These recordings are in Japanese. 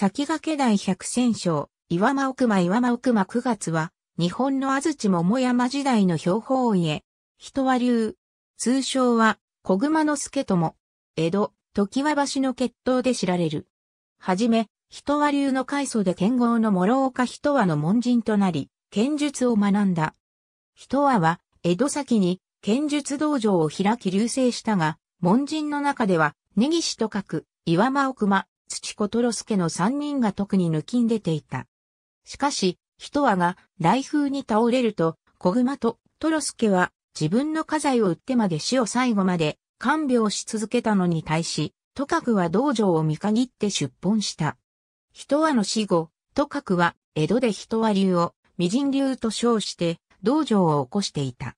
先駆け第百戦勝、岩間奥間岩間奥間九月は、日本の安土桃山時代の標本家、人和流。通称は、小熊之助とも、江戸、時和橋の決闘で知られる。はじめ、人和流の階層で剣豪の諸岡人和の門人となり、剣術を学んだ。人和は、江戸先に、剣術道場を開き流星したが、門人の中では、根岸と書く、岩間奥間、土子トロスケの三人が特に抜きん出ていた。しかし、トアが雷風に倒れると、小熊とトロスケは自分の家財を売ってまで死を最後まで看病し続けたのに対し、トカクは道場を見限って出奔した。トアの死後、トカクは江戸でトア流を未人流と称して道場を起こしていた。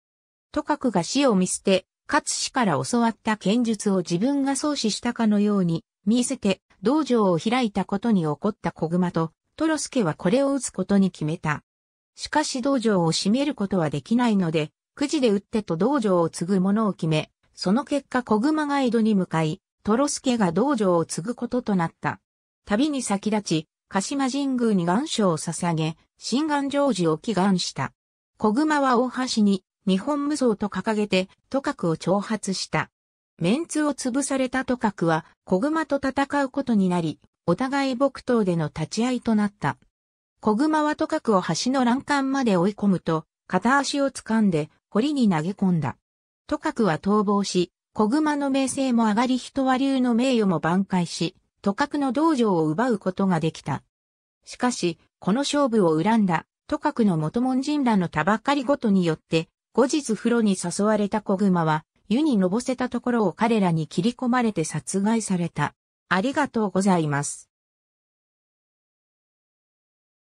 トカクが死を見捨て、勝氏から教わった剣術を自分が創始したかのように見せて道場を開いたことに怒った小熊と、トロスケはこれを打つことに決めた。しかし道場を閉めることはできないので、くじで打ってと道場を継ぐものを決め、その結果小熊が江戸に向かい、トロスケが道場を継ぐこととなった。旅に先立ち、鹿島神宮に願書を捧げ、新願成就を祈願した。小熊は大橋に、日本無双と掲げて、都閣を挑発した。メンツを潰されたと角は、小熊と戦うことになり、お互い木刀での立ち合いとなった。小熊はと角を橋の欄干まで追い込むと、片足を掴んで、堀に投げ込んだ。と角は逃亡し、小熊の名声も上がり人は流の名誉も挽回し、と角の道場を奪うことができた。しかし、この勝負を恨んだ、と角の元門人らのたばかりごとによって、後日風呂に誘われた小熊は、湯にのぼせたところを彼らに切り込まれて殺害された。ありがとうございます。